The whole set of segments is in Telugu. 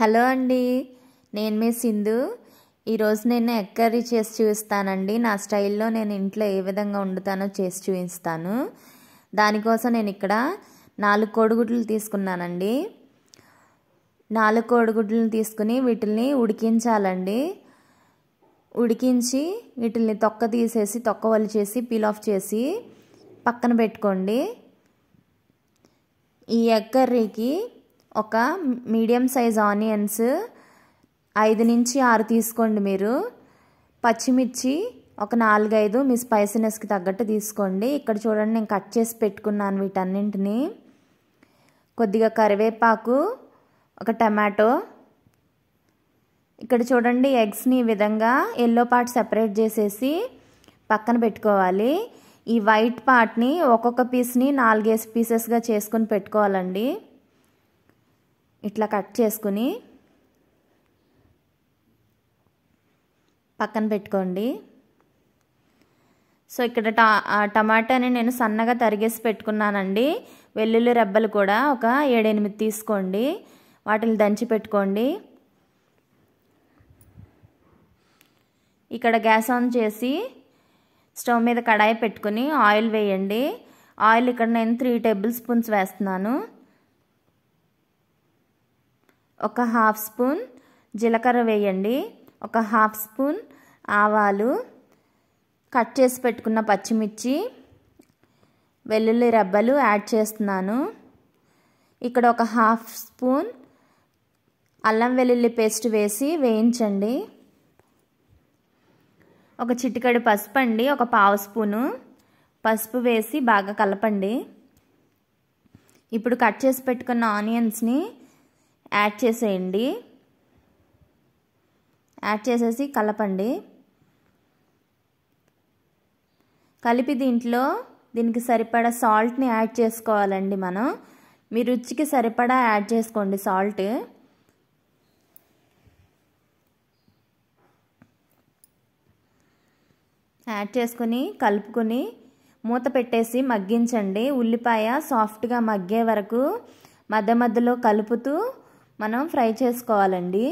హలో అండి నేను మీ సింధు ఈరోజు నేను ఎగ్ కర్రీ చేసి చూపిస్తానండి నా స్టైల్లో నేను ఇంట్లో ఏ విధంగా వండుతానో చేసి చూపిస్తాను దానికోసం నేను ఇక్కడ నాలుగు కోడిగుడ్లు తీసుకున్నానండి నాలుగు కోడిగుడ్లను తీసుకుని వీటిల్ని ఉడికించాలండి ఉడికించి వీటిల్ని తొక్క తీసేసి తొక్క వలిచేసి పీల్ ఆఫ్ చేసి పక్కన పెట్టుకోండి ఈ ఎగ్ కర్రీకి ఒక మీడియం సైజ్ ఆనియన్స్ ఐదు నుంచి ఆరు తీసుకోండి మీరు పచ్చిమిర్చి ఒక నాలుగైదు మీ స్పైసీనెస్కి తగ్గట్టు తీసుకోండి ఇక్కడ చూడండి నేను కట్ చేసి పెట్టుకున్నాను వీటన్నింటినీ కొద్దిగా కరివేపాకు ఒక టమాటో ఇక్కడ చూడండి ఎగ్స్ని ఈ విధంగా ఎల్లో పార్ట్ సెపరేట్ చేసేసి పక్కన పెట్టుకోవాలి ఈ వైట్ పార్ట్ని ఒక్కొక్క పీస్ని నాలుగేసి పీసెస్గా చేసుకుని పెట్టుకోవాలండి ఇట్లా కట్ చేసుకుని పక్కన పెట్టుకోండి సో ఇక్కడ టమాటాని నేను సన్నగా తరిగేసి పెట్టుకున్నానండి వెల్లుల్లి రెబ్బలు కూడా ఒక ఏడెనిమిది తీసుకోండి వాటిని దంచి పెట్టుకోండి ఇక్కడ గ్యాస్ ఆన్ చేసి స్టవ్ మీద కడాయి పెట్టుకుని ఆయిల్ వేయండి ఆయిల్ ఇక్కడ నేను త్రీ టేబుల్ స్పూన్స్ వేస్తున్నాను ఒక హాఫ్ స్పూన్ జీలకర్ర వేయండి ఒక హాఫ్ స్పూన్ ఆవాలు కట్ చేసి పెట్టుకున్న పచ్చిమిర్చి వెల్లుల్లి రబ్బలు యాడ్ చేస్తున్నాను ఇక్కడ ఒక హాఫ్ స్పూన్ అల్లం వెల్లుల్లి పేస్ట్ వేసి వేయించండి ఒక చిటికడి పసుపు అండి ఒక పావు స్పూను పసుపు వేసి బాగా కలపండి ఇప్పుడు కట్ చేసి పెట్టుకున్న ఆనియన్స్ని యాడ్ చేసేయండి యాడ్ చేసేసి కలపండి కలిపి దీంట్లో దీనికి సరిపడా సాల్ట్ని యాడ్ చేసుకోవాలండి మనం మీ రుచికి సరిపడా యాడ్ చేసుకోండి సాల్ట్ యాడ్ చేసుకుని కలుపుకొని మూత పెట్టేసి మగ్గించండి ఉల్లిపాయ సాఫ్ట్గా మగ్గే వరకు మధ్య మధ్యలో కలుపుతూ మనం ఫ్రై చేసుకోవాలండి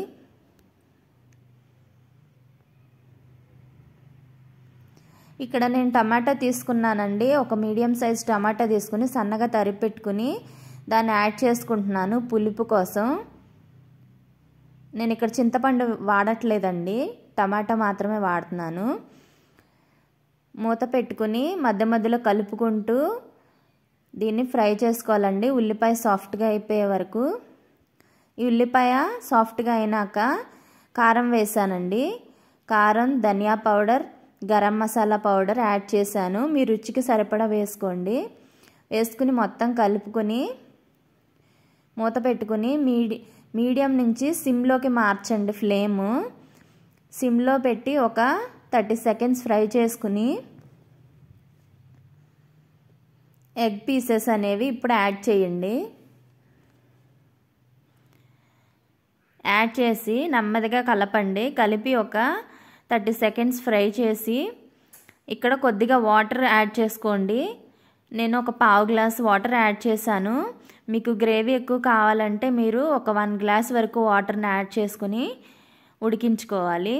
ఇక్కడ నేను టమాటా తీసుకున్నానండి ఒక మీడియం సైజ్ టమాటా తీసుకుని సన్నగా తరిపెట్టుకుని దాన్ని యాడ్ చేసుకుంటున్నాను పులుపు కోసం నేను ఇక్కడ చింతపండు వాడట్లేదండి టమాటా మాత్రమే వాడుతున్నాను మూత పెట్టుకుని మధ్య మధ్యలో కలుపుకుంటూ దీన్ని ఫ్రై చేసుకోవాలండి ఉల్లిపాయ సాఫ్ట్గా అయిపోయే వరకు ఈ ఉల్లిపాయ సాఫ్ట్గా అయినాక కారం వేసానండి కారం ధనియా powder garam masala powder add చేశాను మీ రుచికి సరిపడా వేసుకోండి వేసుకుని మొత్తం కలుపుకొని మూత పెట్టుకుని మీడి మీడియం నుంచి సిమ్లోకి మార్చండి ఫ్లేమ్ సిమ్లో పెట్టి ఒక థర్టీ సెకండ్స్ ఫ్రై చేసుకుని ఎగ్ పీసెస్ అనేవి ఇప్పుడు యాడ్ చేయండి యాడ్ చేసి నెమ్మదిగా కలపండి కలిపి ఒక థర్టీ సెకండ్స్ ఫ్రై చేసి ఇక్కడ కొద్దిగా వాటర్ యాడ్ చేసుకోండి నేను ఒక పావు గ్లాస్ వాటర్ యాడ్ చేశాను మీకు గ్రేవీ ఎక్కువ కావాలంటే మీరు ఒక వన్ గ్లాస్ వరకు వాటర్ని యాడ్ చేసుకుని ఉడికించుకోవాలి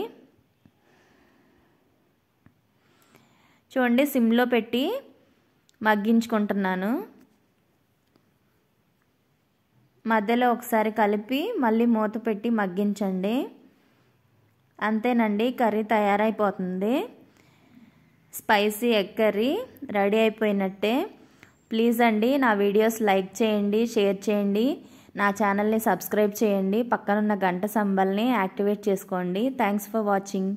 చూడండి సిమ్లో పెట్టి మగ్గించుకుంటున్నాను మధ్యలో ఒకసారి కలిపి మళ్ళీ మూత పెట్టి మగ్గించండి అంతేనండి కర్రీ తయారైపోతుంది స్పైసీ ఎగ్ కర్రీ రెడీ అయిపోయినట్టే ప్లీజ్ అండి నా వీడియోస్ లైక్ చేయండి షేర్ చేయండి నా ఛానల్ని సబ్స్క్రైబ్ చేయండి పక్కనున్న గంట సంబల్ని యాక్టివేట్ చేసుకోండి థ్యాంక్స్ ఫర్ వాచింగ్